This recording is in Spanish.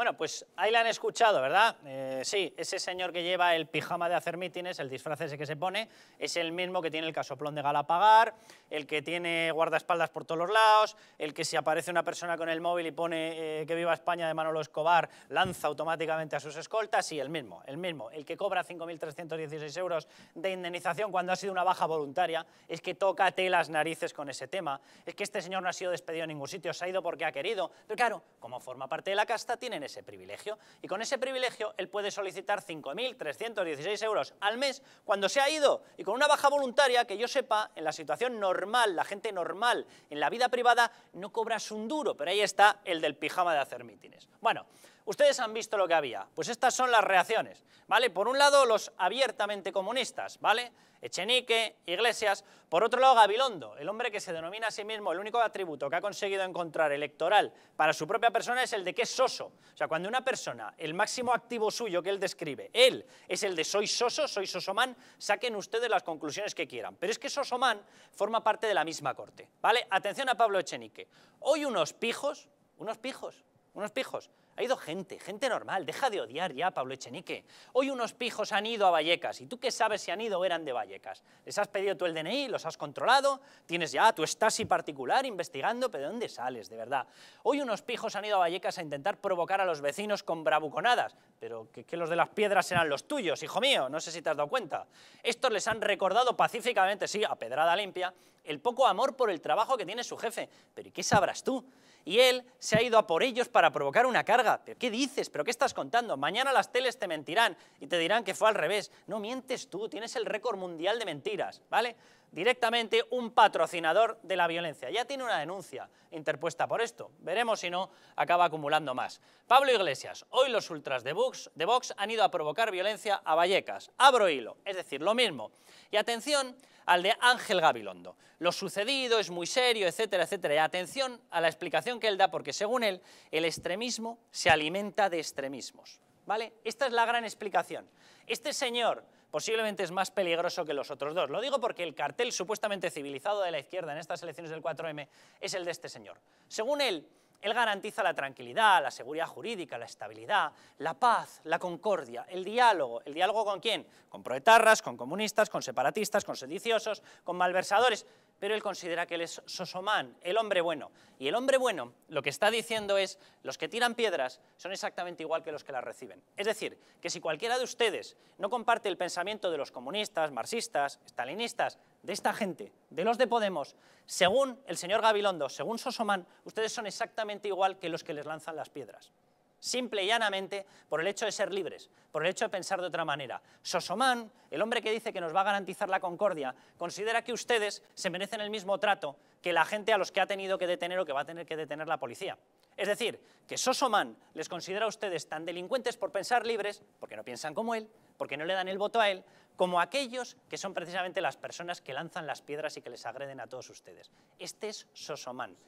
Bueno, pues ahí la han escuchado, ¿verdad? Eh, sí, ese señor que lleva el pijama de hacer mítines, el disfraz ese que se pone, es el mismo que tiene el casoplón de Galapagar, el que tiene guardaespaldas por todos los lados, el que si aparece una persona con el móvil y pone eh, que viva España de Manolo Escobar, lanza automáticamente a sus escoltas, sí, el mismo, el mismo. El que cobra 5.316 euros de indemnización cuando ha sido una baja voluntaria, es que tócate las narices con ese tema, es que este señor no ha sido despedido en ningún sitio, se ha ido porque ha querido. Pero claro, como forma parte de la casta, tienen ese privilegio. Y con ese privilegio él puede solicitar 5.316 euros al mes cuando se ha ido. Y con una baja voluntaria, que yo sepa, en la situación normal, la gente normal, en la vida privada, no cobras un duro. Pero ahí está el del pijama de hacer mítines. Bueno, Ustedes han visto lo que había. Pues estas son las reacciones, ¿vale? Por un lado, los abiertamente comunistas, ¿vale? Echenique, Iglesias. Por otro lado, Gabilondo, el hombre que se denomina a sí mismo, el único atributo que ha conseguido encontrar electoral para su propia persona es el de que es soso. O sea, cuando una persona, el máximo activo suyo que él describe, él es el de soy soso, soy sosomán, saquen ustedes las conclusiones que quieran. Pero es que sosomán forma parte de la misma corte, ¿vale? Atención a Pablo Echenique. Hoy unos pijos, unos pijos, unos pijos. Ha ido gente, gente normal, deja de odiar ya Pablo Echenique. Hoy unos pijos han ido a Vallecas y tú qué sabes si han ido o eran de Vallecas. Les has pedido tú el DNI, los has controlado, tienes ya tu estasi particular investigando, pero ¿de dónde sales, de verdad? Hoy unos pijos han ido a Vallecas a intentar provocar a los vecinos con bravuconadas, pero que, los de las piedras eran los tuyos, hijo mío, no sé si te has dado cuenta. Estos les han recordado pacíficamente, sí, a pedrada limpia, el poco amor por el trabajo que tiene su jefe. Pero ¿y qué sabrás tú? y él se ha ido a por ellos para provocar una carga. qué dices? ¿Pero qué estás contando? Mañana las teles te mentirán y te dirán que fue al revés. No mientes tú, tienes el récord mundial de mentiras, ¿vale? directamente un patrocinador de la violencia. Ya tiene una denuncia interpuesta por esto. Veremos si no acaba acumulando más. Pablo Iglesias, hoy los ultras de Vox, han ido a provocar violencia a Vallecas. Abro hilo, es decir, lo mismo. Y atención al de Ángel Gabilondo. Lo sucedido es muy serio, etcétera, etcétera. Y atención a la explicación que él da, porque según él, el extremismo se alimenta de extremismos. ¿Vale? Esta es la gran explicación. Este señor posiblemente es más peligroso que los otros dos. Lo digo porque el cartel supuestamente civilizado de la izquierda en estas elecciones del 4M es el de este señor. Según él, él garantiza la tranquilidad, la seguridad jurídica, la estabilidad, la paz, la concordia, el diálogo. ¿El diálogo con quién? Con proetarras, con comunistas, con separatistas, con sediciosos, con malversadores. Pero él considera que él es Sosomán, el hombre bueno. Y el hombre bueno lo que está diciendo es, los que tiran piedras son exactamente igual que los que las reciben. Es decir, que si cualquiera de ustedes no comparte el pensamiento de los comunistas, marxistas, stalinistas, de esta gente, de los de Podemos, según el señor Gabilondo, según Sosomán, ustedes son exactamente igual que los que les lanzan las piedras. Simple y llanamente por el hecho de ser libres, por el hecho de pensar de otra manera. Sosomán, el hombre que dice que nos va a garantizar la concordia, considera que ustedes se merecen el mismo trato que la gente a los que ha tenido que detener o que va a tener que detener la policía. Es decir, que Sosomán les considera a ustedes tan delincuentes por pensar libres, porque no piensan como él, porque no le dan el voto a él, como aquellos que son precisamente las personas que lanzan las piedras y que les agreden a todos ustedes. Este es Sosoman.